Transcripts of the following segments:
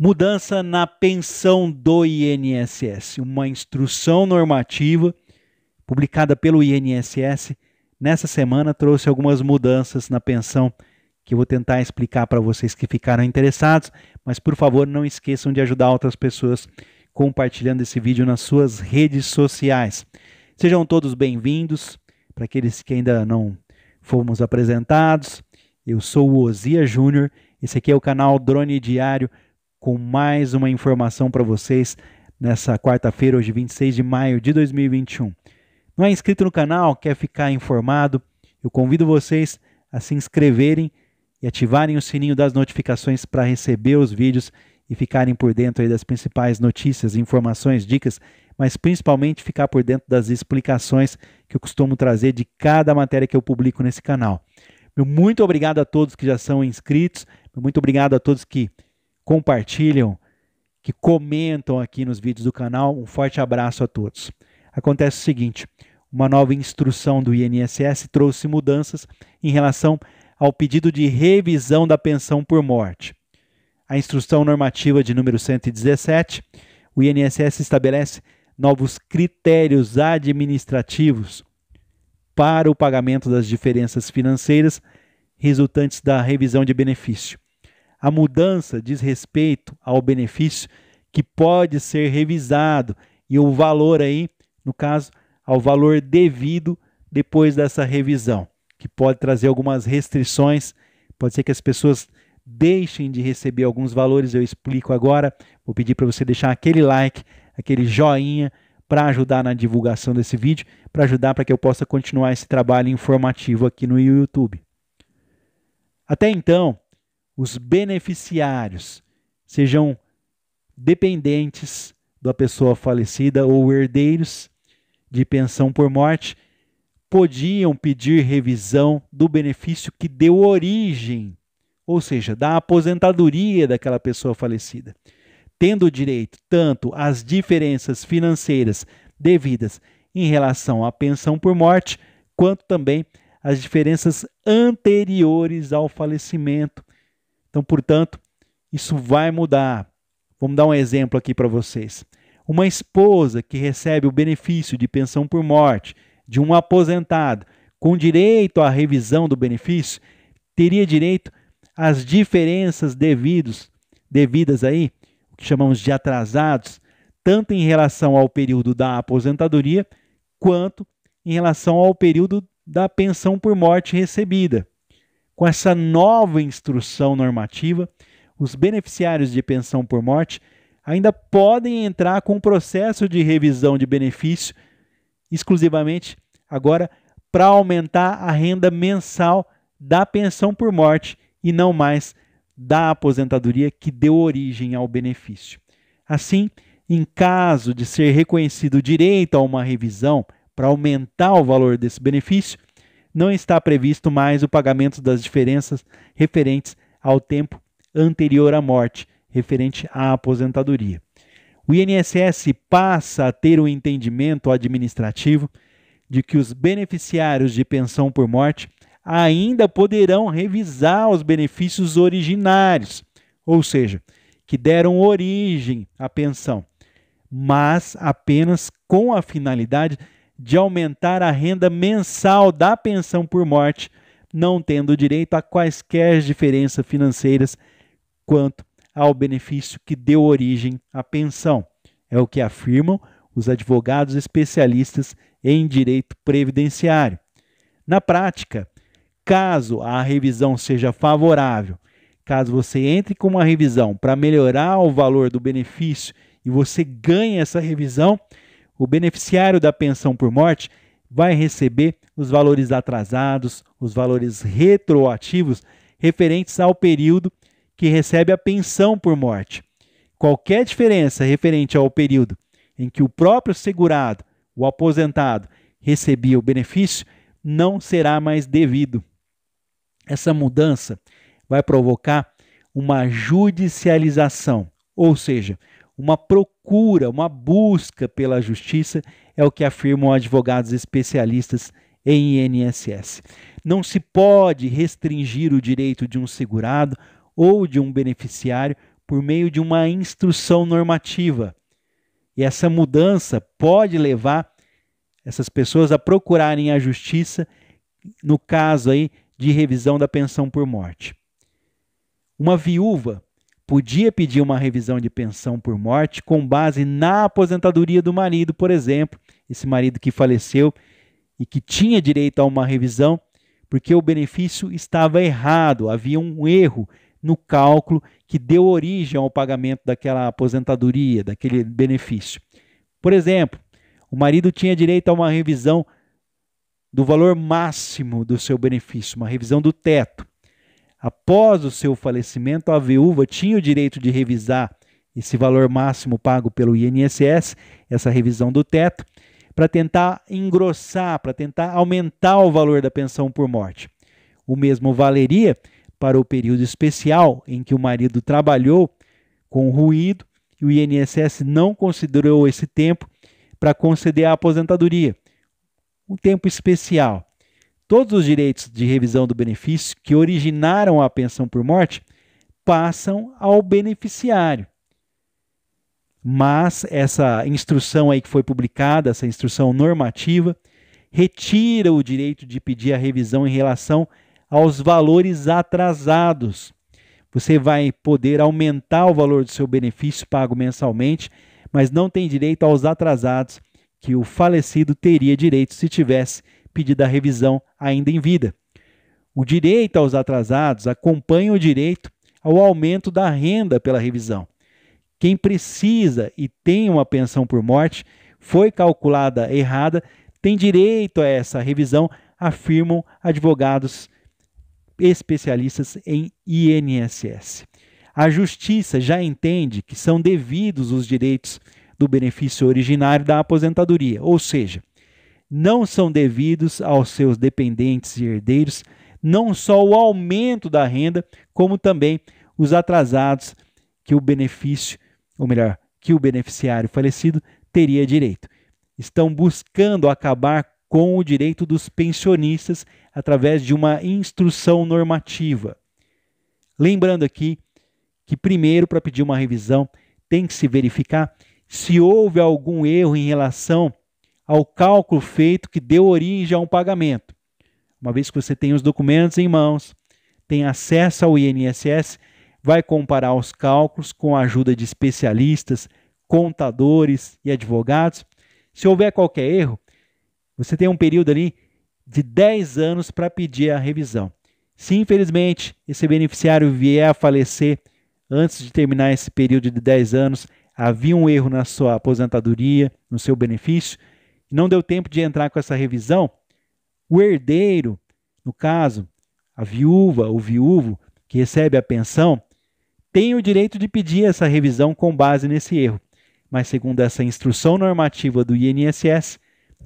Mudança na pensão do INSS, uma instrução normativa publicada pelo INSS nessa semana trouxe algumas mudanças na pensão que eu vou tentar explicar para vocês que ficaram interessados, mas por favor não esqueçam de ajudar outras pessoas compartilhando esse vídeo nas suas redes sociais. Sejam todos bem-vindos. Para aqueles que ainda não fomos apresentados, eu sou o Ozia Júnior. Esse aqui é o canal Drone Diário com mais uma informação para vocês nessa quarta-feira, hoje 26 de maio de 2021. Não é inscrito no canal, quer ficar informado? Eu convido vocês a se inscreverem e ativarem o sininho das notificações para receber os vídeos e ficarem por dentro das principais notícias, informações, dicas, mas principalmente ficar por dentro das explicações que eu costumo trazer de cada matéria que eu publico nesse canal. Meu muito obrigado a todos que já são inscritos, muito obrigado a todos que compartilham, que comentam aqui nos vídeos do canal. Um forte abraço a todos. Acontece o seguinte: uma nova instrução do INSS trouxe mudanças em relação ao pedido de revisão da pensão por morte. A instrução normativa de número 117, o INSS estabelece novos critérios administrativos para o pagamento das diferenças financeiras resultantes da revisão de benefício. A mudança diz respeito ao benefício que pode ser revisado e o valor aí, no caso, ao valor devido depois dessa revisão, que pode trazer algumas restrições, pode ser que as pessoas deixem de receber alguns valores, eu explico agora. Vou pedir para você deixar aquele like, aquele joinha para ajudar na divulgação desse vídeo, para ajudar para que eu possa continuar esse trabalho informativo aqui no YouTube. Até então, os beneficiários sejam dependentes da pessoa falecida ou herdeiros de pensão por morte, podiam pedir revisão do benefício que deu origem, ou seja, da aposentadoria daquela pessoa falecida, tendo direito tanto às diferenças financeiras devidas em relação à pensão por morte, quanto também às diferenças anteriores ao falecimento então, portanto, isso vai mudar. Vamos dar um exemplo aqui para vocês. Uma esposa que recebe o benefício de pensão por morte de um aposentado com direito à revisão do benefício teria direito às diferenças devidos, devidas aí, o que chamamos de atrasados, tanto em relação ao período da aposentadoria quanto em relação ao período da pensão por morte recebida. Com essa nova instrução normativa, os beneficiários de pensão por morte ainda podem entrar com um processo de revisão de benefício exclusivamente agora para aumentar a renda mensal da pensão por morte e não mais da aposentadoria que deu origem ao benefício. Assim, em caso de ser reconhecido o direito a uma revisão para aumentar o valor desse benefício, não está previsto mais o pagamento das diferenças referentes ao tempo anterior à morte, referente à aposentadoria. O INSS passa a ter o um entendimento administrativo de que os beneficiários de pensão por morte ainda poderão revisar os benefícios originários, ou seja, que deram origem à pensão, mas apenas com a finalidade de de aumentar a renda mensal da pensão por morte, não tendo direito a quaisquer diferenças financeiras quanto ao benefício que deu origem à pensão. É o que afirmam os advogados especialistas em direito previdenciário. Na prática, caso a revisão seja favorável, caso você entre com uma revisão para melhorar o valor do benefício e você ganhe essa revisão, o beneficiário da pensão por morte vai receber os valores atrasados, os valores retroativos referentes ao período que recebe a pensão por morte. Qualquer diferença referente ao período em que o próprio segurado, o aposentado, recebia o benefício não será mais devido. Essa mudança vai provocar uma judicialização, ou seja, uma procura, uma busca pela justiça, é o que afirmam advogados especialistas em INSS. Não se pode restringir o direito de um segurado ou de um beneficiário por meio de uma instrução normativa. E essa mudança pode levar essas pessoas a procurarem a justiça no caso aí de revisão da pensão por morte. Uma viúva podia pedir uma revisão de pensão por morte com base na aposentadoria do marido, por exemplo, esse marido que faleceu e que tinha direito a uma revisão, porque o benefício estava errado, havia um erro no cálculo que deu origem ao pagamento daquela aposentadoria, daquele benefício. Por exemplo, o marido tinha direito a uma revisão do valor máximo do seu benefício, uma revisão do teto. Após o seu falecimento, a viúva tinha o direito de revisar esse valor máximo pago pelo INSS, essa revisão do teto, para tentar engrossar, para tentar aumentar o valor da pensão por morte. O mesmo valeria para o período especial em que o marido trabalhou com ruído e o INSS não considerou esse tempo para conceder a aposentadoria. Um tempo especial. Todos os direitos de revisão do benefício que originaram a pensão por morte passam ao beneficiário. Mas essa instrução aí que foi publicada, essa instrução normativa, retira o direito de pedir a revisão em relação aos valores atrasados. Você vai poder aumentar o valor do seu benefício pago mensalmente, mas não tem direito aos atrasados que o falecido teria direito se tivesse pedido a revisão ainda em vida. O direito aos atrasados acompanha o direito ao aumento da renda pela revisão. Quem precisa e tem uma pensão por morte foi calculada errada tem direito a essa revisão, afirmam advogados especialistas em INSS. A justiça já entende que são devidos os direitos do benefício originário da aposentadoria, ou seja, não são devidos aos seus dependentes e herdeiros, não só o aumento da renda, como também os atrasados que o benefício, ou melhor, que o beneficiário falecido teria direito. Estão buscando acabar com o direito dos pensionistas através de uma instrução normativa. Lembrando aqui que, primeiro, para pedir uma revisão, tem que se verificar se houve algum erro em relação ao cálculo feito que deu origem a um pagamento. Uma vez que você tem os documentos em mãos, tem acesso ao INSS, vai comparar os cálculos com a ajuda de especialistas, contadores e advogados. Se houver qualquer erro, você tem um período ali de 10 anos para pedir a revisão. Se infelizmente esse beneficiário vier a falecer antes de terminar esse período de 10 anos, havia um erro na sua aposentadoria, no seu benefício, não deu tempo de entrar com essa revisão, o herdeiro, no caso, a viúva, o viúvo que recebe a pensão, tem o direito de pedir essa revisão com base nesse erro. Mas, segundo essa instrução normativa do INSS,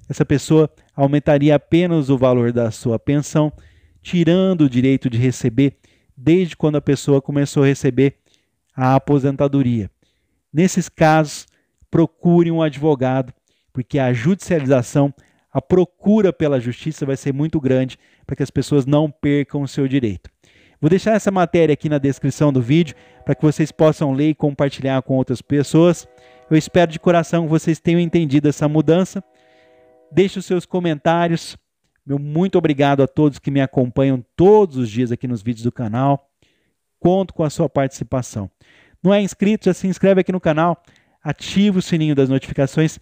essa pessoa aumentaria apenas o valor da sua pensão, tirando o direito de receber desde quando a pessoa começou a receber a aposentadoria. Nesses casos, procure um advogado porque a judicialização, a procura pela justiça vai ser muito grande para que as pessoas não percam o seu direito. Vou deixar essa matéria aqui na descrição do vídeo para que vocês possam ler e compartilhar com outras pessoas. Eu espero de coração que vocês tenham entendido essa mudança. Deixe os seus comentários. Meu muito obrigado a todos que me acompanham todos os dias aqui nos vídeos do canal. Conto com a sua participação. Não é inscrito? Já se inscreve aqui no canal, ativa o sininho das notificações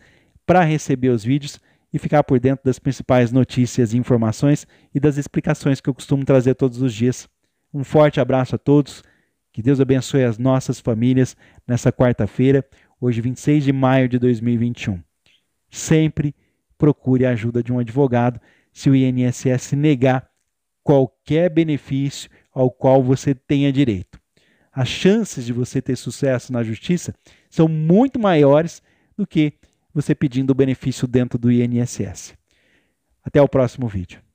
para receber os vídeos e ficar por dentro das principais notícias e informações e das explicações que eu costumo trazer todos os dias. Um forte abraço a todos. Que Deus abençoe as nossas famílias nessa quarta-feira, hoje 26 de maio de 2021. Sempre procure a ajuda de um advogado se o INSS negar qualquer benefício ao qual você tenha direito. As chances de você ter sucesso na justiça são muito maiores do que você pedindo o benefício dentro do INSS. Até o próximo vídeo.